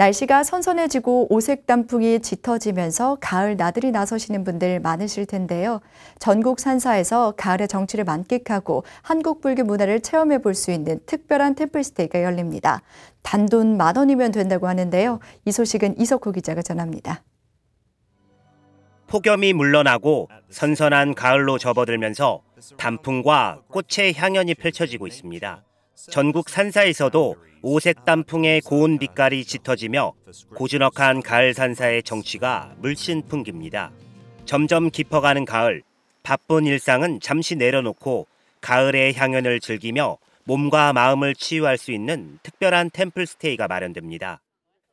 날씨가 선선해지고 오색 단풍이 짙어지면서 가을 나들이 나서시는 분들 많으실 텐데요. 전국 산사에서 가을의 정취를 만끽하고 한국 불교 문화를 체험해 볼 수 있는 특별한 템플스테이가 열립니다. 단돈 만 원이면 된다고 하는데요. 이 소식은 이석호 기자가 전합니다. 폭염이 물러나고 선선한 가을로 접어들면서 단풍과 꽃의 향연이 펼쳐지고 있습니다. 전국 산사에서도 오색 단풍의 고운 빛깔이 짙어지며 고즈넉한 가을 산사의 정취가 물씬 풍깁니다. 점점 깊어가는 가을, 바쁜 일상은 잠시 내려놓고 가을의 향연을 즐기며 몸과 마음을 치유할 수 있는 특별한 템플 스테이가 마련됩니다.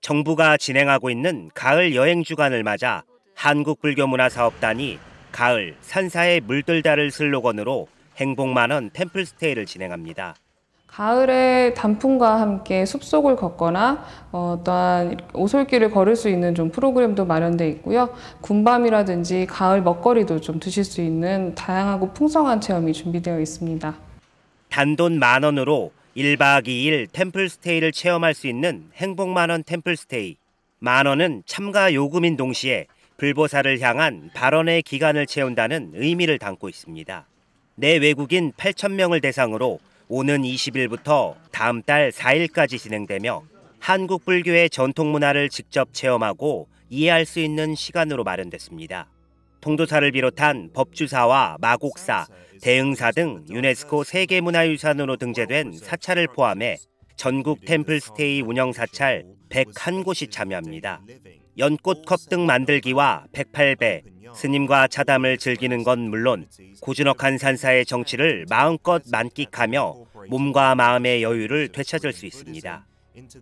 정부가 진행하고 있는 가을 여행 주간을 맞아 한국불교문화사업단이 가을 산사의 물들다를 슬로건으로 행복만원 템플 스테이를 진행합니다. 가을에 단풍과 함께 숲속을 걷거나 어, 또한 오솔길을 걸을 수 있는 좀 프로그램도 마련되어 있고요. 군밤이라든지 가을 먹거리도 좀 드실 수 있는 다양하고 풍성한 체험이 준비되어 있습니다. 단돈 만 원으로 1박 2일 템플스테이를 체험할 수 있는 행복만원 템플스테이. 만 원은 참가 요금인 동시에 불보사를 향한 발언의 기간을 채운다는 의미를 담고 있습니다. 내 외국인 8천 명을 대상으로 오는 20일부터 다음 달 4일까지 진행되며 한국 불교의 전통 문화를 직접 체험하고 이해할 수 있는 시간으로 마련됐습니다. 통도사를 비롯한 법주사와 마곡사, 대응사등 유네스코 세계문화유산으로 등재된 사찰을 포함해 전국 템플스테이 운영 사찰 101곳이 참여합니다. 연꽃컵 등 만들기와 108배, 스님과 차담을 즐기는 건 물론 고즈넉한 산사의 정치를 마음껏 만끽하며 몸과 마음의 여유를 되찾을 수 있습니다.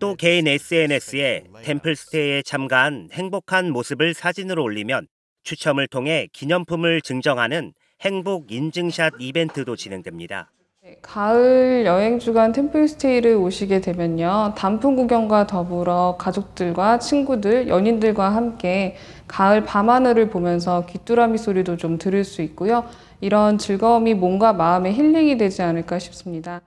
또 개인 SNS에 템플스테이에 참가한 행복한 모습을 사진으로 올리면 추첨을 통해 기념품을 증정하는 행복 인증샷 이벤트도 진행됩니다. 네, 가을 여행 주간 템플스테이를 오시게 되면요. 단풍 구경과 더불어 가족들과 친구들, 연인들과 함께 가을 밤하늘을 보면서 귀뚜라미 소리도 좀 들을 수 있고요. 이런 즐거움이 몸과 마음의 힐링이 되지 않을까 싶습니다.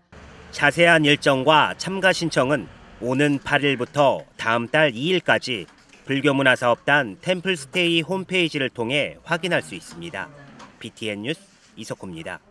자세한 일정과 참가 신청은 오는 8일부터 다음 달 2일까지 불교문화사업단 템플스테이 홈페이지를 통해 확인할 수 있습니다. BTN 뉴스 이석호입니다.